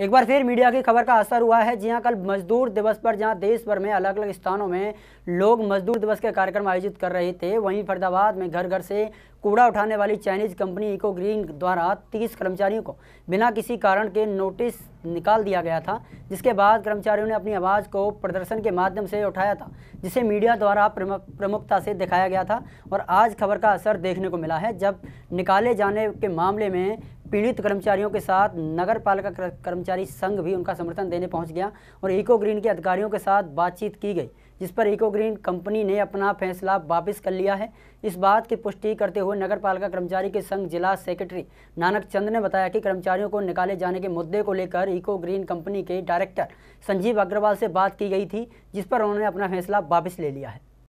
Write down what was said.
एक बार फिर मीडिया की खबर का असर हुआ है जी हाँ कल मजदूर दिवस पर जहाँ देश भर में अलग अलग स्थानों में लोग मजदूर दिवस के कार्यक्रम आयोजित कर रहे थे वहीं फरीदाबाद में घर घर से कूड़ा उठाने वाली चाइनीज कंपनी इको ग्रीन द्वारा 30 कर्मचारियों को बिना किसी कारण के नोटिस निकाल दिया गया था जिसके बाद कर्मचारियों ने अपनी आवाज़ को प्रदर्शन के माध्यम से उठाया था जिसे मीडिया द्वारा प्रमुखता से दिखाया गया था और आज खबर का असर देखने को मिला है जब निकाले जाने के मामले में पीड़ित कर्मचारियों के साथ नगर पालिका कर्मचारी संघ भी उनका समर्थन देने पहुंच गया और इको ग्रीन के अधिकारियों के साथ बातचीत की गई जिस पर इको ग्रीन कंपनी ने अपना फैसला वापस कर लिया है इस बात की पुष्टि करते हुए नगर पालिका कर्मचारी के संघ जिला सेक्रेटरी नानक चंद ने बताया कि कर्मचारियों को निकाले जाने के मुद्दे को लेकर इको ग्रीन कंपनी के डायरेक्टर संजीव अग्रवाल से बात की गई थी जिस पर उन्होंने अपना फैसला वापस ले लिया है